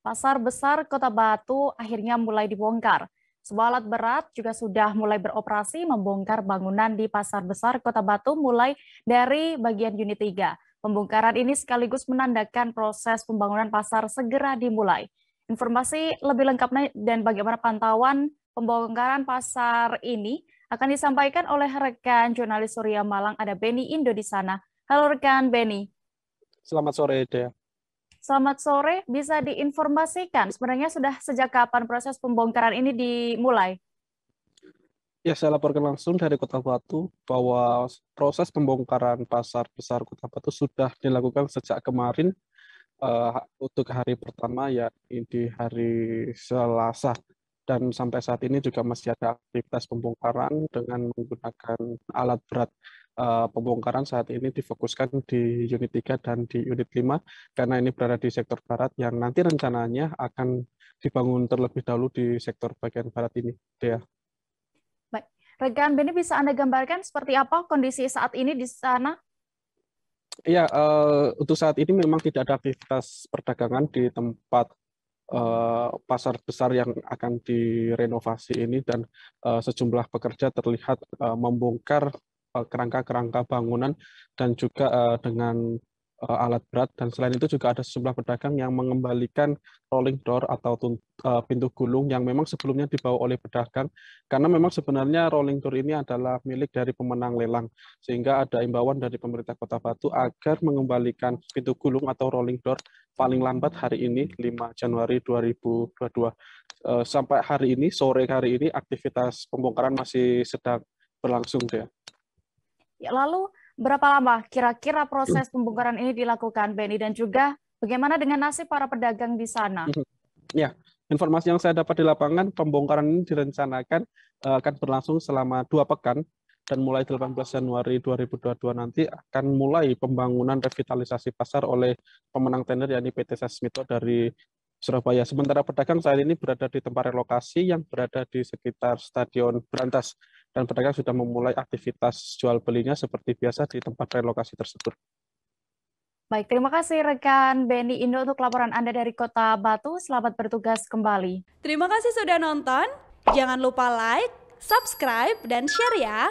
Pasar besar Kota Batu akhirnya mulai dibongkar. Sebuah alat berat juga sudah mulai beroperasi membongkar bangunan di Pasar Besar Kota Batu mulai dari bagian unit 3. Pembongkaran ini sekaligus menandakan proses pembangunan pasar segera dimulai. Informasi lebih lengkapnya dan bagaimana pantauan pembongkaran pasar ini akan disampaikan oleh rekan jurnalis Surya Malang ada Benny Indo di sana. Halo rekan Benny. Selamat sore Dea. Selamat sore, bisa diinformasikan sebenarnya sudah sejak kapan proses pembongkaran ini dimulai? Ya, saya laporkan langsung dari Kota Batu bahwa proses pembongkaran pasar besar Kota Batu sudah dilakukan sejak kemarin uh, untuk hari pertama ya di hari Selasa dan sampai saat ini juga masih ada aktivitas pembongkaran dengan menggunakan alat berat uh, pembongkaran saat ini difokuskan di unit 3 dan di unit 5 karena ini berada di sektor barat yang nanti rencananya akan dibangun terlebih dahulu di sektor bagian barat ini. Dea. Baik. Rekan Beni bisa Anda gambarkan seperti apa kondisi saat ini di sana? Ya, uh, untuk saat ini memang tidak ada aktivitas perdagangan di tempat eh, pasar besar yang akan direnovasi ini dan sejumlah pekerja terlihat membongkar Eh, kerangka-kerangka bangunan dan juga uh, dengan uh, alat berat dan selain itu juga ada sejumlah pedagang yang mengembalikan rolling door atau uh, pintu gulung yang memang sebelumnya dibawa oleh pedagang karena memang sebenarnya rolling door ini adalah milik dari pemenang lelang sehingga ada imbauan dari pemerintah Kota Batu agar mengembalikan pintu gulung atau rolling door paling lambat hari ini 5 Januari 2022 sampai hari ini sore hari ini aktivitas pembongkaran masih sedang berlangsung ya. Ya, lalu berapa lama kira-kira proses pembongkaran ini dilakukan, Benny? Dan juga bagaimana dengan nasib para pedagang di sana? Hmm. Ya, informasi yang saya dapat di lapangan, pembongkaran ini direncanakan eh, akan berlangsung selama dua pekan dan mulai 18 Januari 2022 nanti akan mulai pembangunan revitalisasi pasar oleh pemenang tender yakni PT Sasmito dari Surabaya. Sementara pedagang saat ini berada di tempat relokasi yang berada di sekitar Stadion Berantas dan pedagang sudah memulai aktivitas jual belinya seperti biasa di tempat relokasi tersebut. Baik, terima kasih rekan Benny Indo untuk laporan Anda dari Kota Batu. Selamat bertugas kembali. Terima kasih sudah nonton. Jangan lupa like, subscribe, dan share ya.